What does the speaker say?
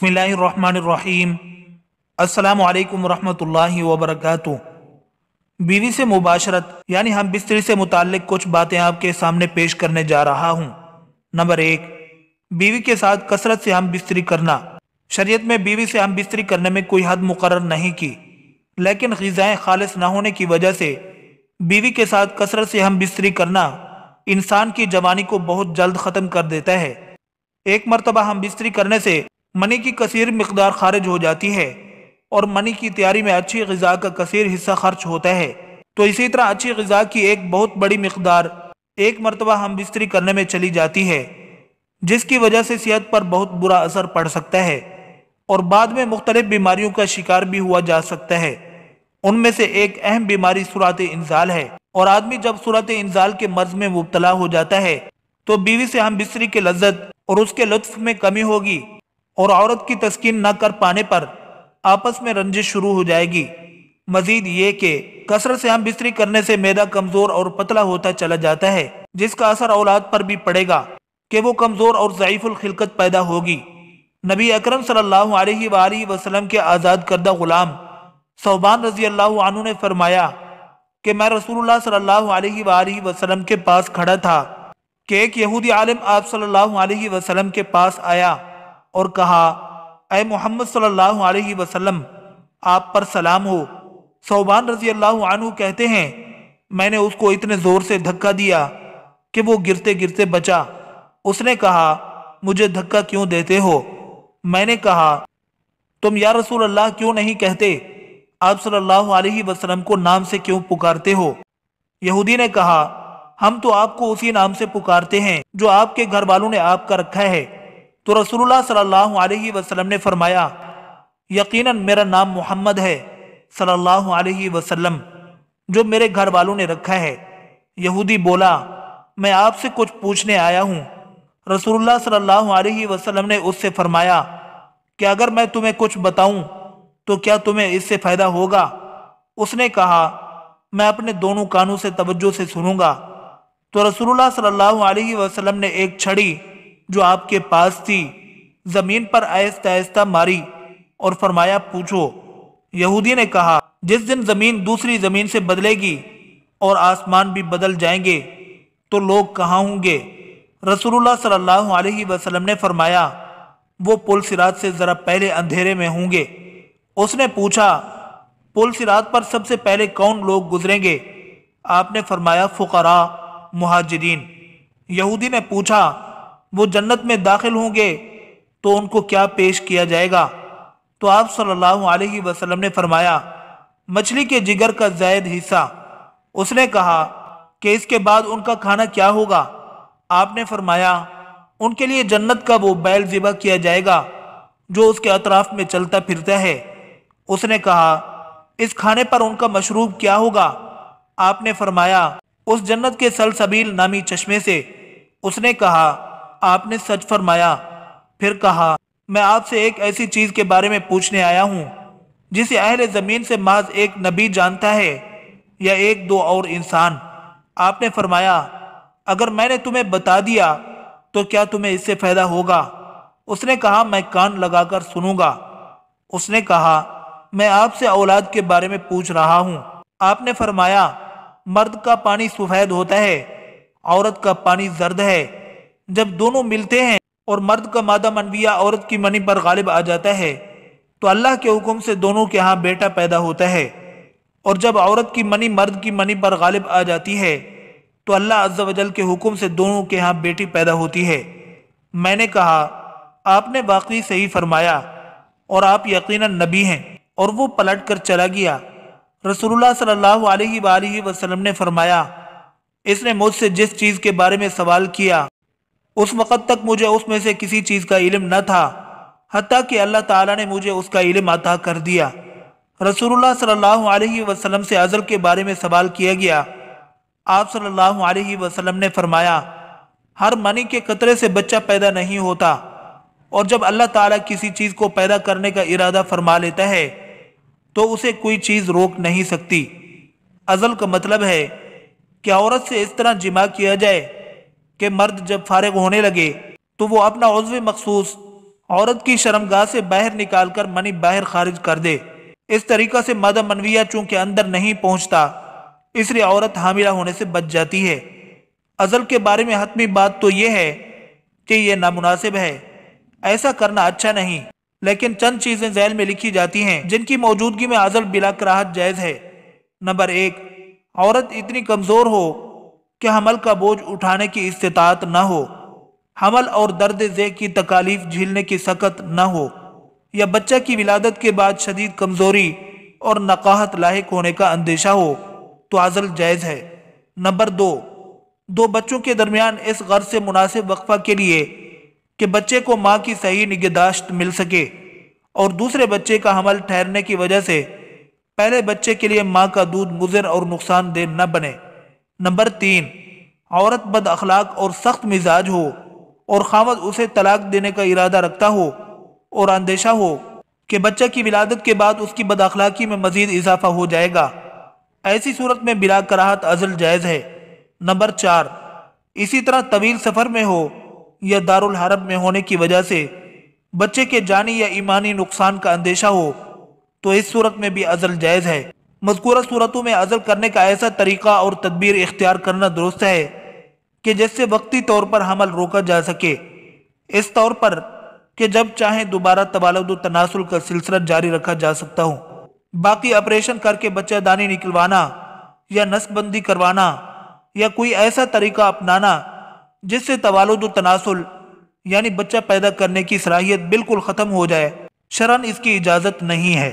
बसमीम अल्लाम वरहमल वबरक बीवी से मुबाशरत यानी हम बिस्तरी से मुतालिक कुछ बातें आपके सामने पेश करने जा रहा हूँ नंबर एक बीवी के साथ कसरत से हम बिस्तरी करना शरीयत में बीवी से हम बिस्तरी करने में कोई हद मुकर नहीं की लेकिन गज़ाएँ खालस ना होने की वजह से बीवी के साथ कसरत से हम बिस्तरी करना इंसान की जवानी को बहुत जल्द ख़त्म कर देता है एक मरतबा हम बिस्तरी करने से मनी की कसर मकदार खारिज हो जाती है और मनी की तैयारी में अच्छी गज़ा का कसीर हिस्सा खर्च होता है तो इसी तरह अच्छी गज़ा की एक बहुत बड़ी मकदार एक मरतबा हम बिस्तरी करने में चली जाती है जिसकी वजह से सेहत पर बहुत बुरा असर पड़ सकता है और बाद में मुख्तलिफ बीमारियों का शिकार भी हुआ जा सकता है उनमें से एक अहम बीमारी सुरात इंजाल है और आदमी जब सूरत इंजाल के मर्ज में मुबतला हो जाता है तो बीवी से हम बिस्तरी की लज्जत और उसके लुत्फ में कमी होगी और औरत की तस्किन न कर पाने पर आपस में रंजिश शुरू हो जाएगी मजीद ये के कसरत से हम बिस्तरी करने से मैदा कमजोर और पतला होता चला जाता है जिसका असर औलाद पर भी पड़ेगा कि वो कमजोर और ज़यीफ़ुल खिलकत पैदा होगी नबी अकरम सल्लल्लाहु अलैहि वसल्लम के आज़ाद करदा ग़ुलाम सोबान रजी अल्लाह ने फरमाया कि मैं रसूलुल्लाह सल्लल्लाहु अलैहि वसल्लम के पास खड़ा था कि एक यहूदी आलम आप सल्लल्लाहु अलैहि वसल्लम के पास आया और कहा अय मोहम्मद सल्लल्लाहु अलैहि वसल्लम आप पर सलाम हो सौबान रजी अल्लाह आनु कहते हैं मैंने उसको इतने ज़ोर से धक्का दिया कि वो गिरते गिरते बचा उसने कहा मुझे धक्का क्यों देते हो मैंने कहा तुम या रसूल अल्लाह क्यों नहीं कहते आप सल्लल्लाहु अलैहि वसल्लम को नाम से क्यों पुकारते हो यहूदी ने कहा हम तो आपको उसी नाम से पुकारते हैं जो आपके घर वालों ने आपका रखा है तो रसूलुल्लाह सल्लल्लाहु अलैहि वसल्लम ने फरमाया यकीनन मेरा नाम मोहम्मद है सल्लल्लाहु अलैहि वसल्लम जो मेरे घर वालों ने रखा है यहूदी बोला मैं आपसे कुछ पूछने आया हूँ रसूलुल्लाह सल्लल्लाहु अलैहि वसल्लम ने उससे फरमाया कि अगर मैं तुम्हें कुछ बताऊं तो क्या तुम्हें इससे फ़ायदा होगा उसने कहा मैं अपने दोनों कानों से तवज्जो से सुनूंगा तो रसूलुल्लाह सल्लल्लाहु अलैहि वसल्लम ने एक छड़ी जो आपके पास थी जमीन पर आहिस्ता आहिस्ता मारी और फरमाया पूछो यहूदी ने कहा जिस दिन जमीन दूसरी जमीन से बदलेगी और आसमान भी बदल जाएंगे तो लोग कहाँ होंगे रसूलुल्लाह सल्लल्लाहु अलैहि वसल्लम ने फरमाया वो पुल सिरात से ज़रा पहले अंधेरे में होंगे उसने पूछा पुल सिरात पर सबसे पहले कौन लोग गुजरेंगे आपने फरमाया फ़ुकरा महाजरीन यहूदी ने पूछा वो जन्नत में दाखिल होंगे तो उनको क्या पेश किया जाएगा तो आप सल्लल्लाहु अलैहि वसल्लम ने फरमाया मछली के जिगर का जायद हिस्सा उसने कहा कि इसके बाद उनका खाना क्या होगा आपने फरमाया उनके लिए जन्नत का वो बैल ज़िबा किया जाएगा जो उसके अतराफ में चलता फिरता है उसने कहा इस खाने पर उनका मशरूब क्या होगा आपने फरमाया उस जन्नत के सलसबील नामी चश्मे से उसने कहा आपने सच फरमाया फिर कहा मैं आपसे एक ऐसी चीज़ के बारे में पूछने आया हूँ जिसे अहले ज़मीन से महज एक नबी जानता है या एक दो और इंसान आपने फरमाया अगर मैंने तुम्हें बता दिया तो क्या तुम्हें इससे फ़ायदा होगा उसने कहा मैं कान लगाकर सुनूंगा उसने कहा मैं आपसे औलाद के बारे में पूछ रहा हूँ आपने फरमाया मर्द का पानी सफ़ेद होता है औरत का पानी जर्द है जब दोनों मिलते हैं और मर्द का मादा मनविया औरत की मनी पर गालिब आ जाता है तो अल्लाह के हुक्म से दोनों के यहाँ बेटा पैदा होता है और जब औरत की मनी मर्द की मनी पर गालिब आ जाती है तो अल्लाह अज्जा वजल के हुक्म से दोनों के यहाँ बेटी पैदा होती है मैंने कहा आपने वाकई सही फरमाया और आप यकीन नबी हैं और वो पलट कर चला गया रसोल्ला सल्ला वसलम ने फरमाया इसने मुझसे जिस चीज़ के बारे में सवाल किया उस वक़्त तक मुझे उसमें से किसी चीज़ का इलम न था हती कि अल्लाह ताला ने मुझे उसका इलम अता कर दिया रसूलुल्लाह सल्लल्लाहु अलैहि वसल्लम से अज़ल के बारे में सवाल किया गया आप सल्लल्लाहु अलैहि वसल्लम ने फरमाया हर मनी के कतरे से बच्चा पैदा नहीं होता और जब अल्लाह ताला किसी चीज़ को पैदा करने का इरादा फरमा लेता है तो उसे कोई चीज़ रोक नहीं सकती अज़ल का मतलब है कि औरत से इस तरह जिमा किया जाए कि मर्द जब फारग होने लगे तो वो अपना उज्व मखसूस औरत की शर्मगाह से बाहर निकाल कर मनी बाहर खारिज कर दे इस तरीका से मादा मनविया चूंकि अंदर नहीं पहुंचता इसलिए औरत हामिला होने से बच जाती है अजल के बारे में हतमी बात तो यह है कि यह नामुनासिब है ऐसा करना अच्छा नहीं लेकिन चंद चीज़ें जैल में लिखी जाती हैं जिनकी मौजूदगी में अजल बिला कराहत जायज़ है नंबर एक औरत इतनी कमज़ोर हो कि हमल का बोझ उठाने की इस्तात न हो हमल और दर्द जे की तकालीफ झेलने की सकत न हो या बच्चा की विलादत के बाद शदीद कमज़ोरी और नकाहत लाक होने का अंदेशा हो तो आजल जायज़ है नंबर दो दो बच्चों के दरमियान इस गर्ज से मुनासिब वक्फा के लिए कि बच्चे को माँ की सही निगहदाश्त मिल सके और दूसरे बच्चे का हमल ठहरने की वजह से पहले बच्चे के लिए माँ का दूध मुजर और नुकसानदेह न बने नंबर तीन औरत बद अखलाक और सख्त मिजाज हो और खामद उसे तलाक देने का इरादा रखता हो और अंदेशा हो कि बच्चा की विलादत के बाद उसकी बद अखलाकी में मजीद इजाफा हो जाएगा ऐसी सूरत में बिला कराहत अजल जायज़ है नंबर चार इसी तरह तवील सफ़र में हो या दारुल हरब में होने की वजह से बच्चे के जानी या ईमानी नुकसान का अंदेशा हो तो इस सूरत में भी अजल जायज़ है मजकूरा सूरतों में अज़ल करने का ऐसा तरीक़ा और तदबीर इख्तियार करना दुरुस्त है कि जिससे वक्ती तौर पर हमल रोका जा सके इस तौर पर कि जब चाहे दोबारा तबालद तनासुल का सिलसिला जारी रखा जा सकता हो बाकी ऑपरेशन करके बच्चादानी निकलवाना या नसबंदी करवाना या कोई ऐसा तरीका अपनाना जिससे तवालद तनासुल यानी बच्चा पैदा करने की सलाहियत बिल्कुल ख़त्म हो जाए शरण इसकी इजाज़त नहीं है